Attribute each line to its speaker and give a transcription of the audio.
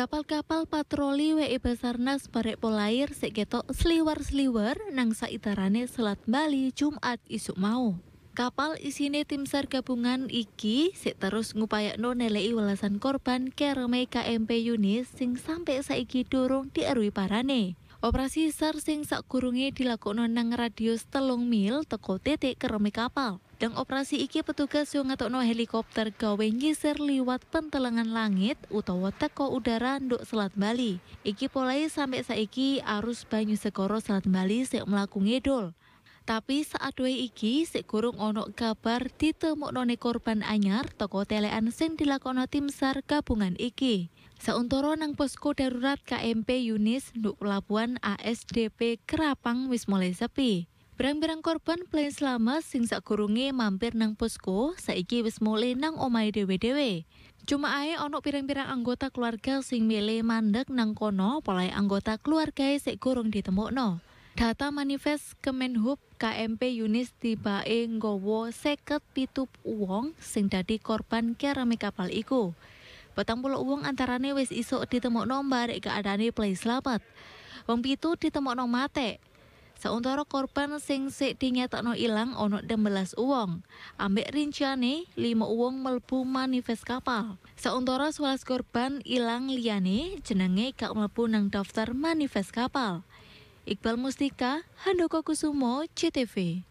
Speaker 1: Kapal-kapal patroli WI Basarnas Barek Polair seketok sliwar-sliwar nang saitarane Selat Bali Jumat isuk mau. Kapal isine tim SAR gabungan iki sik terus ngupayakno nelei welasan korban kereme KMP Yunis sing sampai saiki durung dierui parane. Operasi SAR sing sakurunge dilakukan nang radius telung mil teko titik kereme kapal. Dang operasi iki petugas yang ngetokno helikopter gawe ngisir liwat pentelengan langit utawa teko udara nduk Selat Bali. Iki polai sampe saiki arus banyu sekoro Selat Bali sik melaku ngedol. Tapi saat dua iki sik onok onok kabar ditemukno korban anyar toko telean sing dilakokno tim SAR gabungan iki. Sauntoro nang posko darurat KMP Yunis nduk pelabuhan ASDP Kerapang wis mulai sepi. Berang-berang korban plane selamat sing sakurungi mampir nang posko saiki wis mulai nang omai dewe-dewe. Cuma ae ono pirang-pirang anggota keluarga sing mele mandek nang kono polai anggota keluarga sik kurung ditemukno. Data manifest Kemenhub KMP Yunis tiba ing Gowo seket pitup uang sing dadi korban keramik kapal iku. Petang puluh uang antarane wis isuk nombar mbarek adani play selamat. Wong pitu ditemokno mate. Seuntara korban sing sik dinyatakno ilang ono 16 uang. Ambek rinciane lima uang mlebu manifest kapal. Seuntara 11 korban ilang liyane jenenge gak mlebu nang daftar manifest kapal. Iqbal Mustika, Handoko Kusumo, CTV.